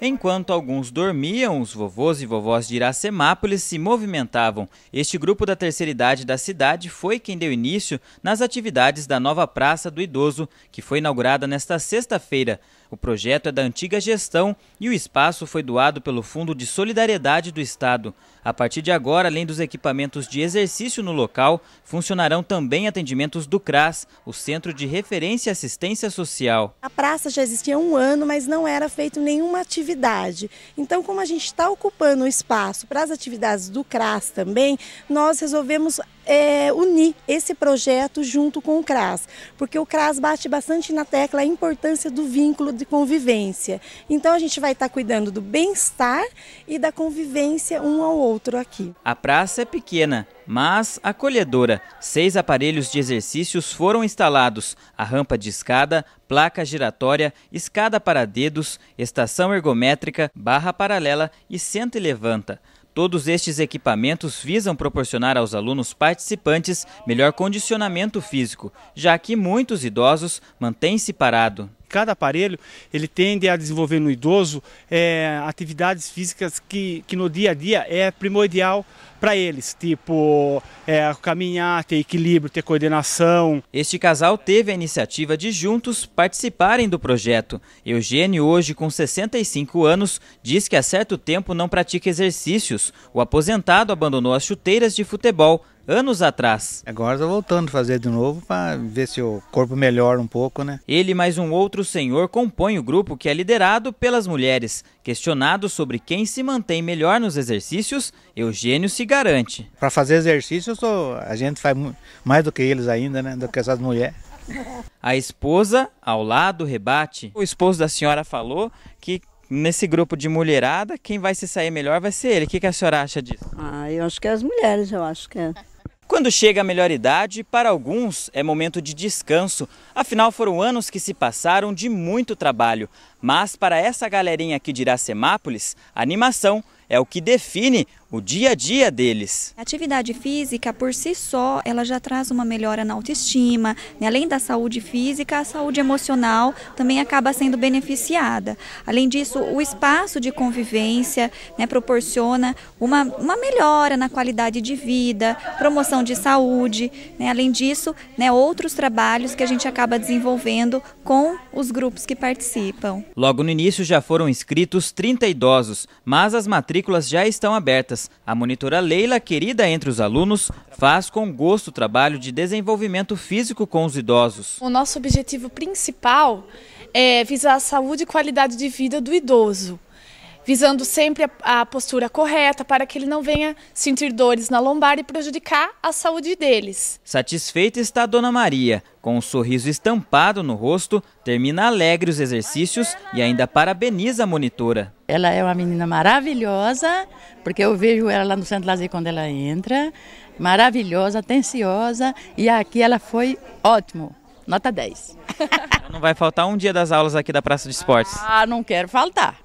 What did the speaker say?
Enquanto alguns dormiam, os vovôs e vovós de Iracemápolis se movimentavam. Este grupo da terceira idade da cidade foi quem deu início nas atividades da nova Praça do Idoso, que foi inaugurada nesta sexta-feira. O projeto é da antiga gestão e o espaço foi doado pelo Fundo de Solidariedade do Estado. A partir de agora, além dos equipamentos de exercício no local, funcionarão também atendimentos do CRAS, o Centro de Referência e Assistência Social. A praça já existia há um ano, mas não era feito nenhuma atividade atividade. Então, como a gente está ocupando o espaço para as atividades do CRAS também, nós resolvemos é, unir esse projeto junto com o CRAS, porque o CRAS bate bastante na tecla a importância do vínculo de convivência. Então a gente vai estar cuidando do bem-estar e da convivência um ao outro aqui. A praça é pequena, mas acolhedora. Seis aparelhos de exercícios foram instalados: a rampa de escada, placa giratória, escada para dedos, estação ergométrica, barra paralela e senta e levanta. Todos estes equipamentos visam proporcionar aos alunos participantes melhor condicionamento físico, já que muitos idosos mantêm-se parado. Cada aparelho ele tende a desenvolver no idoso é, atividades físicas que, que no dia a dia é primordial para eles, tipo é, caminhar, ter equilíbrio, ter coordenação. Este casal teve a iniciativa de juntos participarem do projeto. Eugênio, hoje com 65 anos, diz que há certo tempo não pratica exercícios. O aposentado abandonou as chuteiras de futebol anos atrás. Agora estou voltando a fazer de novo para ver se o corpo melhora um pouco, né? Ele mais um outro senhor compõe o grupo que é liderado pelas mulheres. Questionado sobre quem se mantém melhor nos exercícios, Eugênio se garante. Para fazer exercício, sou... a gente faz mais do que eles ainda, né? Do que essas mulheres. A esposa, ao lado, rebate. O esposo da senhora falou que nesse grupo de mulherada, quem vai se sair melhor vai ser ele. O que, que a senhora acha disso? Ah, eu acho que é as mulheres, eu acho que é. Quando chega a melhor idade, para alguns é momento de descanso, afinal foram anos que se passaram de muito trabalho. Mas para essa galerinha aqui de Iracemápolis, animação é o que define o dia a dia deles. A atividade física, por si só, ela já traz uma melhora na autoestima, né? além da saúde física, a saúde emocional também acaba sendo beneficiada. Além disso, o espaço de convivência né, proporciona uma, uma melhora na qualidade de vida, promoção de saúde, né? além disso, né, outros trabalhos que a gente acaba desenvolvendo com os grupos que participam. Logo no início já foram inscritos 30 idosos, mas as matrículas já estão abertas a monitora Leila, querida entre os alunos, faz com gosto o trabalho de desenvolvimento físico com os idosos. O nosso objetivo principal é visar a saúde e qualidade de vida do idoso visando sempre a, a, postura correta para que ele não venha sentir dores na lombar e prejudicar a saúde deles. Satisfeita está a dona Maria. Com um sorriso estampado no rosto, termina alegre os exercícios e ainda parabeniza a monitora. Ela é uma menina maravilhosa, porque eu vejo ela lá no Centro Lazer quando ela entra. Maravilhosa, atenciosa e aqui ela foi ótimo. Nota 10. Não vai faltar um dia das aulas aqui da Praça de Esportes. Ah, não quero faltar.